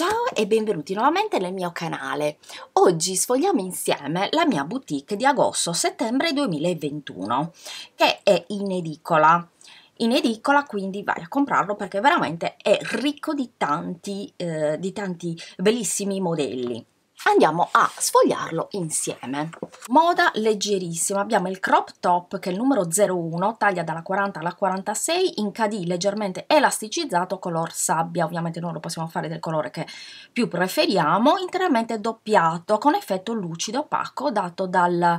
Ciao e benvenuti nuovamente nel mio canale. Oggi sfogliamo insieme la mia boutique di agosto-settembre 2021 che è in edicola. In edicola quindi vai a comprarlo perché veramente è ricco di tanti, eh, di tanti bellissimi modelli andiamo a sfogliarlo insieme. Moda leggerissima, abbiamo il crop top che è il numero 01, taglia dalla 40 alla 46 in KD leggermente elasticizzato color sabbia, ovviamente noi lo possiamo fare del colore che più preferiamo, interamente doppiato con effetto lucido opaco dato dal,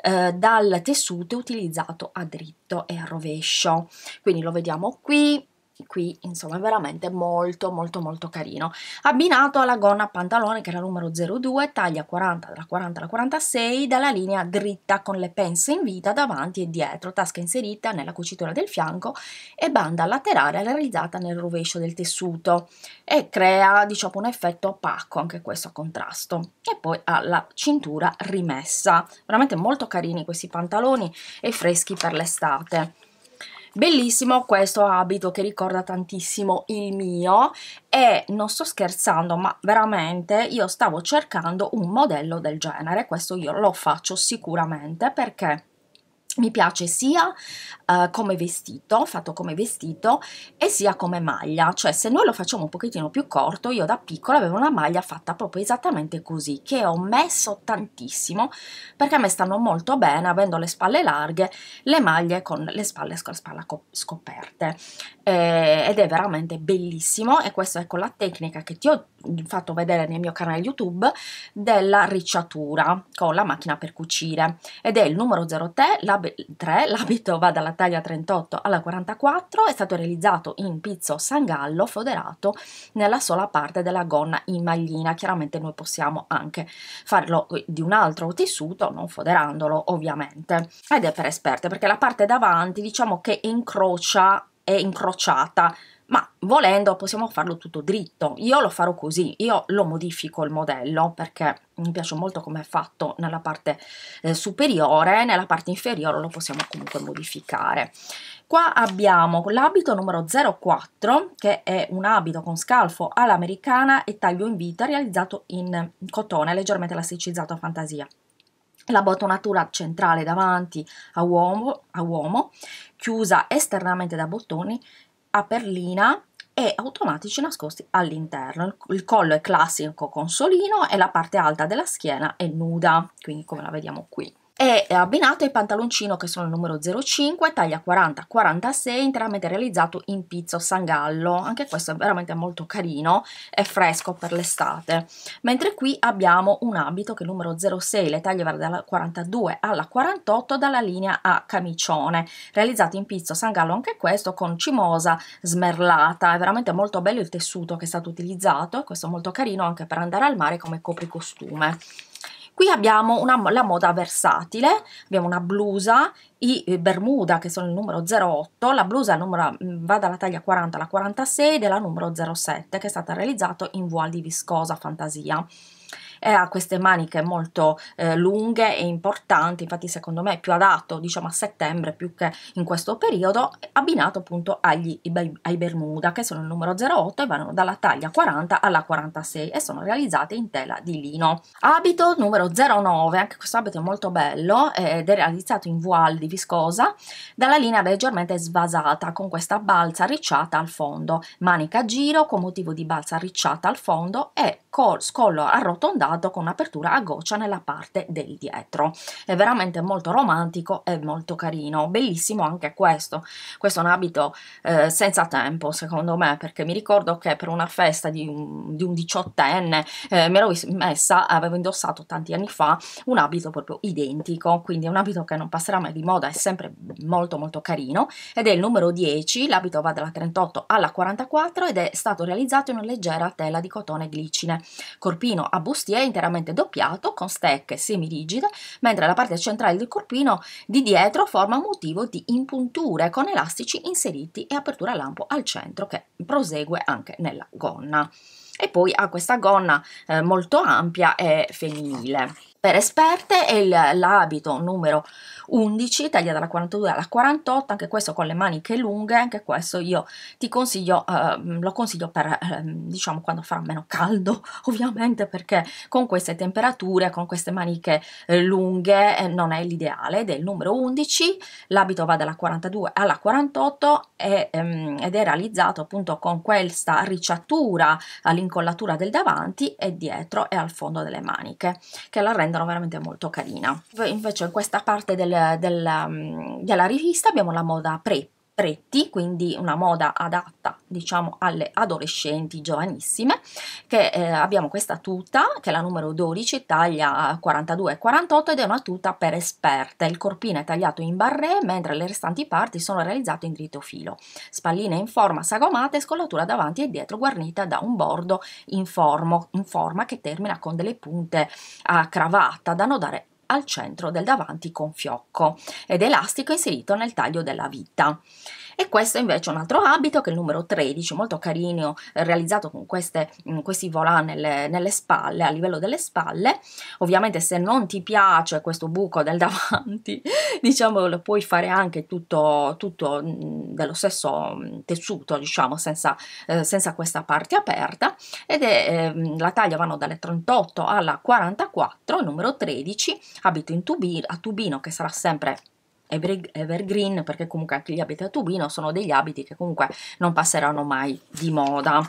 eh, dal tessuto utilizzato a dritto e a rovescio. Quindi lo vediamo qui, qui insomma è veramente molto molto molto carino abbinato alla gonna pantalone che era numero 02 taglia 40 dalla 40 alla 46 dalla linea dritta con le penze in vita davanti e dietro tasca inserita nella cucitura del fianco e banda laterale realizzata nel rovescio del tessuto e crea diciamo un effetto opaco anche questo a contrasto e poi ha la cintura rimessa veramente molto carini questi pantaloni e freschi per l'estate bellissimo questo abito che ricorda tantissimo il mio e non sto scherzando ma veramente io stavo cercando un modello del genere questo io lo faccio sicuramente perché mi piace sia uh, come vestito, fatto come vestito, e sia come maglia, cioè se noi lo facciamo un pochettino più corto, io da piccola avevo una maglia fatta proprio esattamente così, che ho messo tantissimo, perché a me stanno molto bene, avendo le spalle larghe, le maglie con le spalle con spalla scoperte, eh, ed è veramente bellissimo, e questa è con ecco, la tecnica che ti ho fatto vedere nel mio canale YouTube della ricciatura con la macchina per cucire ed è il numero 03, l'abito va dalla taglia 38 alla 44, è stato realizzato in pizzo sangallo foderato nella sola parte della gonna in maglina, chiaramente noi possiamo anche farlo di un altro tessuto non foderandolo ovviamente ed è per esperte perché la parte davanti diciamo che incrocia è incrociata ma volendo possiamo farlo tutto dritto. Io lo farò così, io lo modifico il modello perché mi piace molto come è fatto nella parte eh, superiore, nella parte inferiore lo possiamo comunque modificare. Qua abbiamo l'abito numero 04 che è un abito con scalfo all'americana e taglio in vita realizzato in cotone leggermente elasticizzato a fantasia la bottonatura centrale davanti a uomo, a uomo, chiusa esternamente da bottoni a perlina e automatici nascosti all'interno. Il collo è classico con solino e la parte alta della schiena è nuda, quindi come la vediamo qui è abbinato ai pantaloncino che sono il numero 05, taglia 40-46, interamente realizzato in pizzo sangallo, anche questo è veramente molto carino, è fresco per l'estate, mentre qui abbiamo un abito che è il numero 06, le taglie va dalla 42 alla 48 dalla linea a camicione, realizzato in pizzo sangallo anche questo con cimosa smerlata, è veramente molto bello il tessuto che è stato utilizzato, questo è molto carino anche per andare al mare come copricostume. Qui abbiamo una, la moda versatile, abbiamo una blusa, i eh, Bermuda che sono il numero 08, la blusa numero, mm, va dalla taglia 40 alla 46 della numero 07 che è stata realizzata in voile di viscosa fantasia e eh, ha queste maniche molto eh, lunghe e importanti, infatti secondo me è più adatto diciamo a settembre più che in questo periodo, abbinato appunto agli, ai Bermuda che sono il numero 08 e vanno dalla taglia 40 alla 46 e sono realizzate in tela di lino. Abito numero 09, anche questo abito è molto bello ed è realizzato in voile di viscosa dalla linea leggermente svasata con questa balza arricciata al fondo, manica a giro con motivo di balza arricciata al fondo e col, scollo arrotondato lato con apertura a goccia nella parte del dietro. È veramente molto romantico e molto carino, bellissimo anche questo. Questo è un abito eh, senza tempo secondo me perché mi ricordo che per una festa di un, di un diciottenne eh, mi ero messa, avevo indossato tanti anni fa un abito proprio identico, quindi è un abito che non passerà mai di moda, è sempre molto molto carino ed è il numero 10, l'abito va dalla 38 alla 44 ed è stato realizzato in una leggera tela di cotone glicine, corpino a bustiere interamente doppiato con stecche semirigide, mentre la parte centrale del corpino di dietro forma motivo di impunture con elastici inseriti e apertura lampo al centro che prosegue anche nella gonna. E poi ha ah, questa gonna eh, molto ampia e femminile. Per esperte è l'abito numero 11, taglia dalla 42 alla 48, anche questo con le maniche lunghe, anche questo io ti consiglio, eh, lo consiglio per, eh, diciamo, quando farà meno caldo, ovviamente, perché con queste temperature, con queste maniche eh, lunghe eh, non è l'ideale, ed è il numero 11, l'abito va dalla 42 alla 48 e, ehm, ed è realizzato appunto con questa ricciatura all'incollatura del davanti e dietro e al fondo delle maniche, che la rende rendono veramente molto carina. Invece in questa parte del, del, mm, della rivista abbiamo la moda pre pretti, quindi una moda adatta diciamo alle adolescenti giovanissime, che eh, abbiamo questa tuta che è la numero 12, taglia 42-48 ed è una tuta per esperte, il corpino è tagliato in barré mentre le restanti parti sono realizzate in dritto filo, spalline in forma sagomata e scollatura davanti e dietro guarnita da un bordo in, formo, in forma che termina con delle punte a cravatta da nodare al centro del davanti con fiocco ed elastico inserito nel taglio della vita. E questo invece è un altro abito che è il numero 13, molto carino, realizzato con queste, mm, questi volant nelle, nelle, spalle, a livello delle spalle. Ovviamente se non ti piace questo buco del davanti, diciamo lo puoi fare anche tutto, tutto mm, dello stesso mm, tessuto, diciamo, senza, eh, senza questa parte aperta. Ed è, ehm, la taglia vanno dalle 38 alla 44, numero 13, abito in tubi, a tubino che sarà sempre evergreen perché comunque anche gli abiti a tubino sono degli abiti che comunque non passeranno mai di moda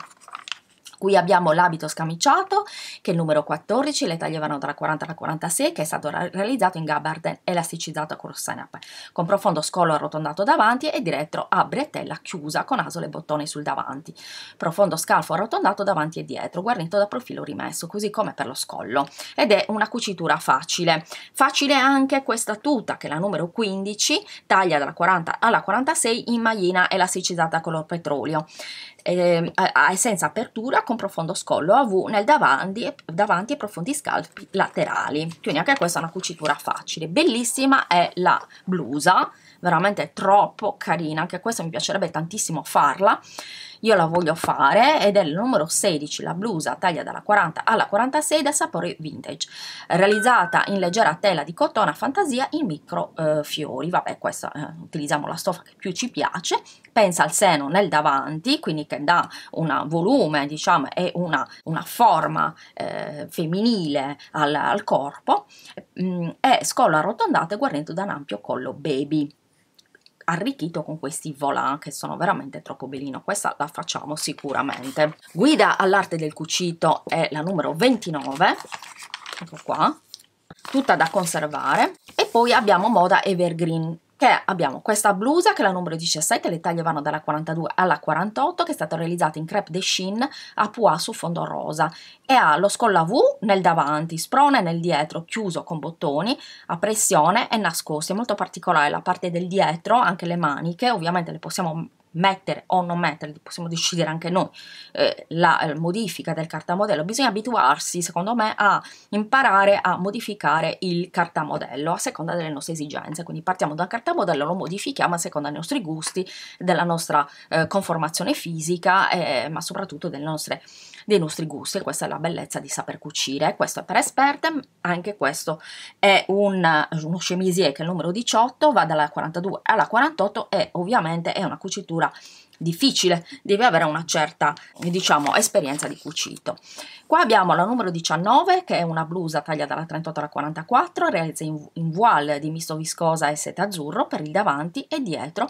Qui abbiamo l'abito scamiciato, che è il numero 14, le taglie vanno dalla 40 alla 46, che è stato realizzato in gabardine elasticizzato a cross con profondo scollo arrotondato davanti e dietro a bretella chiusa con asole e bottoni sul davanti, profondo scalfo arrotondato davanti e dietro, guarnito da profilo rimesso, così come per lo scollo. Ed è una cucitura facile. Facile anche questa tuta, che è la numero 15, taglia dalla 40 alla 46 in maglina elasticizzata color petrolio, eh, senza apertura con profondo scollo a V nel davanti, davanti e profondi scalpi laterali. Quindi anche questa è una cucitura facile. Bellissima è la blusa, veramente troppo carina, anche questa mi piacerebbe tantissimo farla io la voglio fare ed è il numero 16, la blusa taglia dalla 40 alla 46 da sapore vintage, realizzata in leggera tela di cotona fantasia in micro eh, fiori, vabbè questa eh, utilizziamo la stoffa che più ci piace, pensa al seno nel davanti, quindi che dà un volume diciamo e una, una forma eh, femminile al, al corpo, mm, è scollo arrotondato e guarnito da un ampio collo baby arricchito con questi volant che sono veramente troppo bellino, questa la facciamo sicuramente. Guida all'arte del cucito è la numero 29, ecco qua, tutta da conservare e poi abbiamo moda evergreen che abbiamo questa blusa che è la numero 17, le taglie vanno dalla 42 alla 48, che è stata realizzata in crepe de chine a pois su fondo rosa e ha lo scolla V nel davanti, sprone nel dietro, chiuso con bottoni, a pressione e nascosti. è molto particolare la parte del dietro, anche le maniche, ovviamente le possiamo mettere o non mettere, possiamo decidere anche noi eh, la eh, modifica del cartamodello, bisogna abituarsi secondo me a imparare a modificare il cartamodello a seconda delle nostre esigenze, quindi partiamo dal cartamodello, lo modifichiamo a seconda dei nostri gusti, della nostra eh, conformazione fisica, eh, ma soprattutto delle nostre dei nostri gusti e questa è la bellezza di saper cucire. Questo è per esperte, anche questo è un, uno chemisier che è il numero 18, va dalla 42 alla 48 e ovviamente è una cucitura difficile, deve avere una certa diciamo esperienza di cucito. Qua abbiamo la numero 19 che è una blusa taglia dalla 38 alla 44, realizza in, in voile di misto viscosa e seta azzurro per il davanti e dietro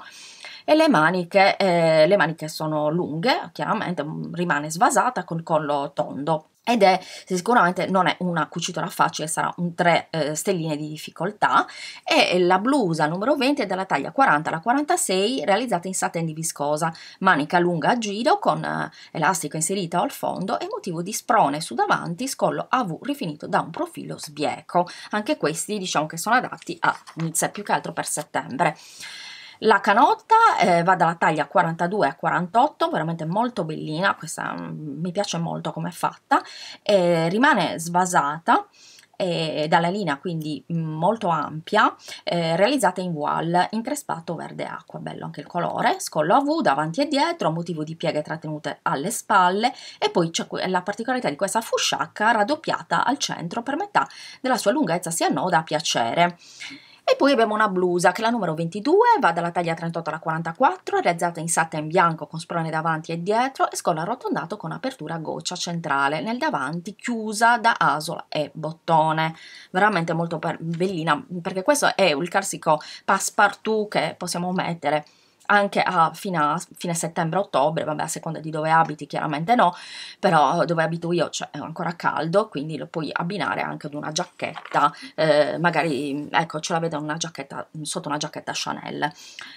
e le maniche, eh, le maniche sono lunghe, chiaramente mm, rimane svasata col collo tondo ed è sicuramente non è una cucitura facile, sarà un 3 eh, stelline di difficoltà e la blusa numero 20 è dalla taglia 40 alla 46 realizzata in satin di viscosa, manica lunga a giro con eh, elastico inserito al fondo e motivo di sprone su davanti, scollo AV rifinito da un profilo sbieco. Anche questi diciamo che sono adatti a più che altro per settembre. La canotta eh, va dalla taglia 42 a 48, veramente molto bellina, questa mh, mm, mi piace molto come è fatta, eh, rimane svasata eh, dalla linea quindi mm, molto ampia, eh, realizzata in voile increspato verde acqua, bello anche il colore, scollo a V davanti e dietro, motivo di pieghe trattenute alle spalle e poi c'è la particolarità di questa fusciacca raddoppiata al centro per metà della sua lunghezza si annoda a piacere. E poi abbiamo una blusa che è la numero 22, va dalla taglia 38 alla 44, realizzata in satin bianco con sprone davanti e dietro e scollo arrotondato con apertura a goccia centrale, nel davanti chiusa da asola e bottone. Veramente molto bellina perché questo è il classico passepartout che possiamo mettere anche a fine, a fine settembre-ottobre, vabbè a seconda di dove abiti chiaramente no, però dove abito io c'è cioè, ancora caldo, quindi lo puoi abbinare anche ad una giacchetta, eh, magari ecco ce l'avete una giacchetta, sotto una giacchetta Chanel,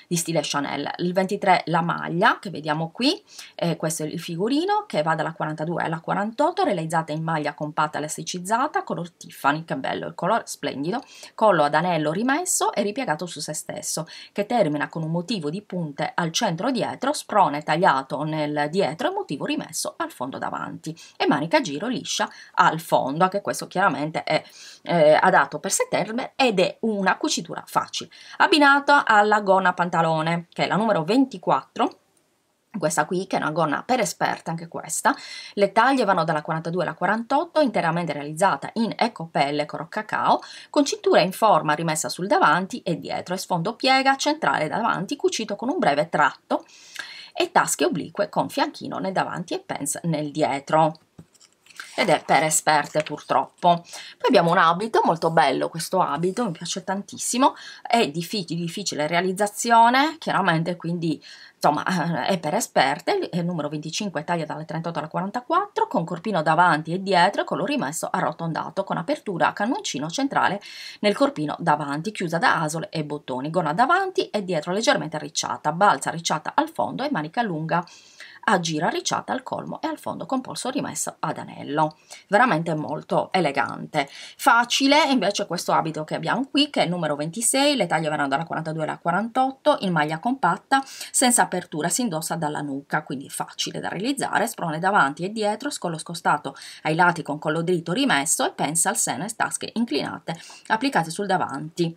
di stile Chanel. Il 23 la maglia che vediamo qui, eh, questo è il figurino che va dalla 42 alla 48, realizzata in maglia compatta elasticizzata, color Tiffany, che bello, il colore splendido, collo ad anello rimesso e ripiegato su se stesso, che termina con un motivo di punta punte al centro dietro, sprone tagliato nel dietro e motivo rimesso al fondo davanti e manica giro liscia al fondo, anche questo chiaramente è eh, adatto per settembre ed è una cucitura facile, abbinata alla gonna pantalone che è la numero 24 questa qui che è una gonna per esperta anche questa le taglie vanno dalla 42 alla 48 interamente realizzata in ecopelle coro cacao con cintura in forma rimessa sul davanti e dietro e sfondo piega centrale davanti cucito con un breve tratto e tasche oblique con fianchino nel davanti e pence nel dietro ed è per esperte purtroppo. Poi abbiamo un abito molto bello, questo abito mi piace tantissimo, è di difficile realizzazione, chiaramente quindi insomma eh, è per esperte, è il numero 25 taglia dalle 38 alla 44 con corpino davanti e dietro e colori messo arrotondato con apertura a cannoncino centrale nel corpino davanti chiusa da asole e bottoni, gonna davanti e dietro leggermente arricciata, balza arricciata al fondo e manica lunga a aggira ricciata al colmo e al fondo con polso rimesso ad anello. Veramente molto elegante. Facile invece questo abito che abbiamo qui, che è il numero 26, le taglie verranno dalla 42 alla 48, in maglia compatta, senza apertura, si indossa dalla nuca, quindi facile da realizzare, sprone davanti e dietro, scollo scostato ai lati con collo dritto rimesso e pensa al seno e tasche inclinate applicate sul davanti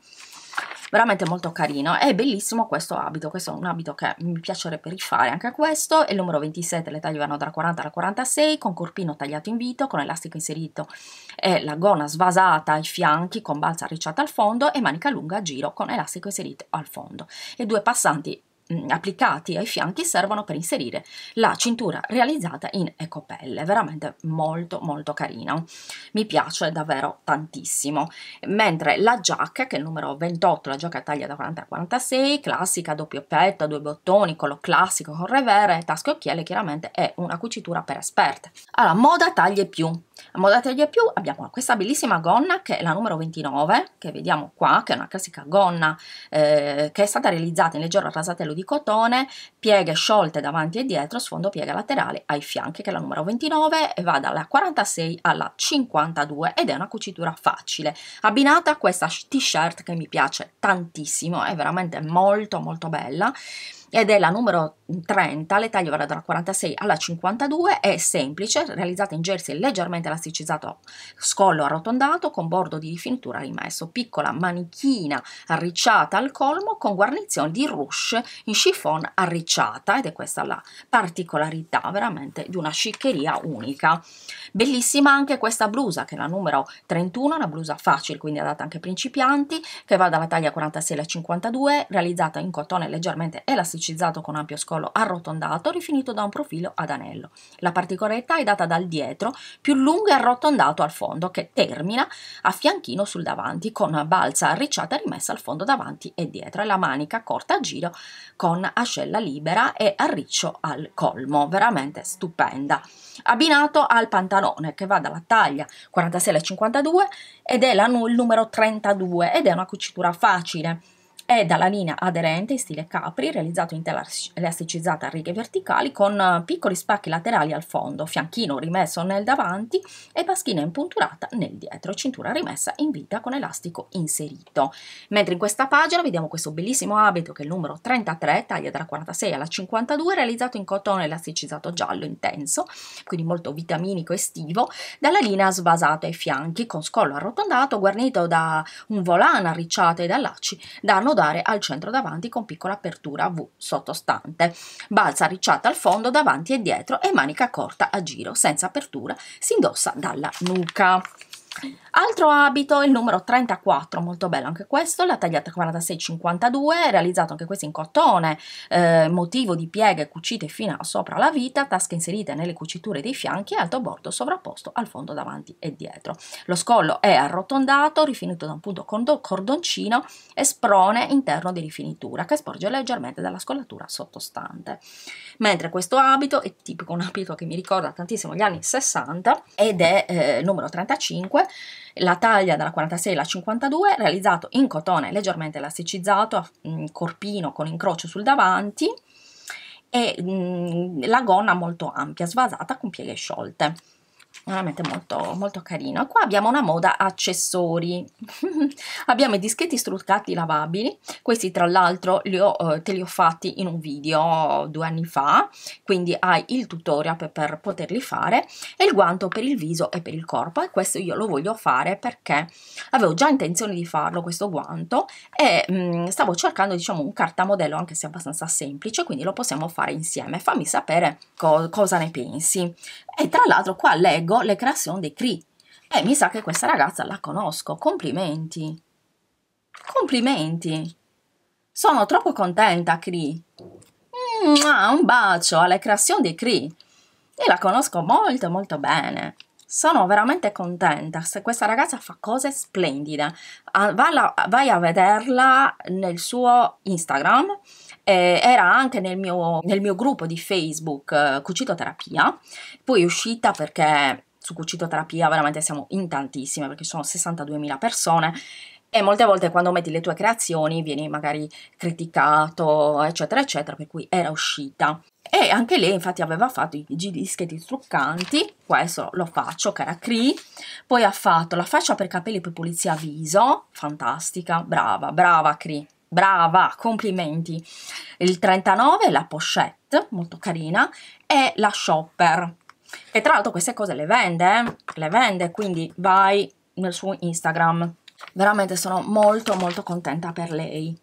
veramente molto carino è bellissimo questo abito questo è un abito che mi piacerebbe rifare anche questo è il numero 27 le taglie vanno dalla 40 alla 46 con corpino tagliato in vito con elastico inserito e la gonna svasata ai fianchi con balza arricciata al fondo e manica lunga a giro con elastico inserito al fondo e due passanti Mm, applicati ai fianchi servono per inserire la cintura realizzata in ecopelle veramente molto molto carina mi piace davvero tantissimo mentre la giacca che è il numero 28 la giacca taglia da 40 a 46 classica doppio petto due bottoni collo classico con revere tasche e occhiali chiaramente è una cucitura per esperte allora moda taglie più a moda 3 più abbiamo questa bellissima gonna che è la numero 29, che vediamo qua, che è una classica gonna eh, che è stata realizzata in leggero rasatello di cotone, pieghe sciolte davanti e dietro, sfondo piega laterale ai fianchi, che è la numero 29 e va dalla 46 alla 52 ed è una cucitura facile, abbinata a questa t-shirt che mi piace tantissimo, è veramente molto molto bella ed è la numero 30, le taglie vanno dalla 46 alla 52, è semplice, realizzata in jersey leggermente elasticizzato, scollo arrotondato con bordo di rifinitura rimesso, piccola manichina arricciata al colmo con guarnizione di ruche in chiffon arricciata ed è questa la particolarità veramente di una sciccheria unica. Bellissima anche questa blusa che è la numero 31, una blusa facile quindi adatta anche ai principianti che va dalla taglia 46 alla 52, realizzata in cotone leggermente elasticizzato classicizzato con ampio scolo arrotondato rifinito da un profilo ad anello. La particolarità è data dal dietro, più lungo e arrotondato al fondo, che termina a fianchino sul davanti con balza arricciata rimessa al fondo davanti e dietro e la manica corta a giro con ascella libera e arriccio al colmo, veramente stupenda. Abbinato al pantalone che va dalla taglia 46 alla 52 ed è la numero 32 ed è una cucitura facile è dalla linea aderente in stile capri, realizzato in tela elasticizzata a righe verticali con eh, piccoli spacchi laterali al fondo, fianchino rimesso nel davanti e paschina impunturata nel dietro, cintura rimessa in vita con elastico inserito. Mentre in questa pagina vediamo questo bellissimo abito che è il numero 33, taglia dalla 46 alla 52, realizzato in cotone elasticizzato giallo intenso, quindi molto vitaminico estivo, dalla linea svasato ai fianchi con scollo arrotondato guarnito da un volano arricciato e da lacci, danno accomodare al centro davanti con piccola apertura V sottostante. Balza ricciata al fondo, davanti e dietro e manica corta a giro, senza apertura, si indossa dalla nuca. Altro abito, il numero 34, molto bello anche questo, la tagliata 4652, realizzato anche questo in cotone, eh, motivo di pieghe cucite fino a sopra la vita, tasche inserite nelle cuciture dei fianchi e alto bordo sovrapposto al fondo davanti e dietro. Lo scollo è arrotondato, rifinito da un punto cordoncino e sprone interno di rifinitura che sporge leggermente dalla scollatura sottostante. Mentre questo abito è tipico un abito che mi ricorda tantissimo gli anni 60 ed è eh, numero 35 52, la taglia dalla 46 alla 52, realizzato in cotone leggermente elasticizzato, a mm, corpino con incrocio sul davanti e mh, mm, la gonna molto ampia, svasata con pieghe sciolte veramente molto, molto carino. Qua abbiamo una moda accessori, abbiamo i dischetti struccati lavabili, questi tra l'altro eh, te li ho fatti in un video due anni fa, quindi hai il tutorial per, per, poterli fare, e il guanto per il viso e per il corpo, e questo io lo voglio fare perché avevo già intenzione di farlo questo guanto e mh, mm, stavo cercando diciamo un cartamodello anche se abbastanza semplice, quindi lo possiamo fare insieme, fammi sapere co cosa ne pensi. E tra l'altro qua leggo le creazioni di Cree. E mi sa che questa ragazza la conosco. Complimenti. Complimenti. Sono troppo contenta, Cree. un bacio alle creazioni di Cree. Io la conosco molto molto bene. Sono veramente contenta, questa ragazza fa cose splendide. Ah, vai a vederla nel suo Instagram, eh, era anche nel mio, nel mio, gruppo di Facebook eh, Cucitoterapia, poi è uscita perché su Cucitoterapia veramente siamo in tantissime perché sono 62.000 persone e molte volte quando metti le tue creazioni vieni magari criticato, eccetera, eccetera, per cui era uscita. E anche lei infatti aveva fatto i dischetti truccanti, questo lo faccio, cara Cree, poi ha fatto la fascia per capelli per pulizia viso, fantastica, brava, brava Cree brava, complimenti. Il 39 la pochette, molto carina, e la shopper, che tra l'altro queste cose le vende, eh? le vende, quindi vai nel suo Instagram. Veramente sono molto molto contenta per lei,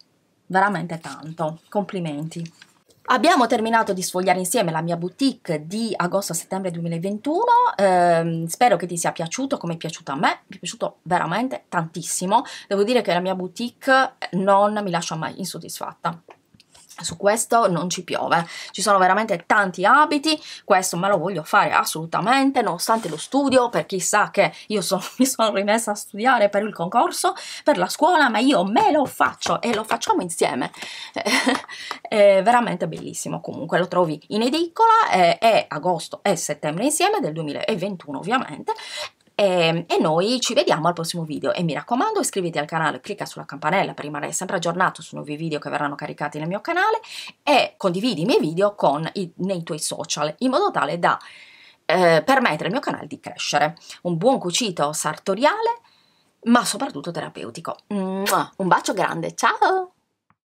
veramente tanto, complimenti. Abbiamo terminato di sfogliare insieme la mia boutique di agosto-settembre 2021, ehm, spero che ti sia piaciuto come è piaciuto a me, mi è piaciuto veramente tantissimo, devo dire che la mia boutique non mi lascia mai insoddisfatta su questo non ci piove, ci sono veramente tanti abiti, questo me lo voglio fare assolutamente, nonostante lo studio, per chi sa che io sono, mi sono rimessa a studiare per il concorso, per la scuola, ma io me lo faccio e lo facciamo insieme. È veramente bellissimo, comunque lo trovi in edicola, è, eh, è agosto e settembre insieme del 2021 ovviamente, e, ehm, e, noi ci vediamo al prossimo video e mi raccomando iscriviti al canale, clicca sulla campanella per rimanere sempre aggiornato su nuovi video che verranno caricati nel mio canale e condividi i miei video i, nei tuoi social in modo tale da eh, permettere al mio canale di crescere. Un buon cucito sartoriale ma soprattutto terapeutico. Un bacio grande, ciao!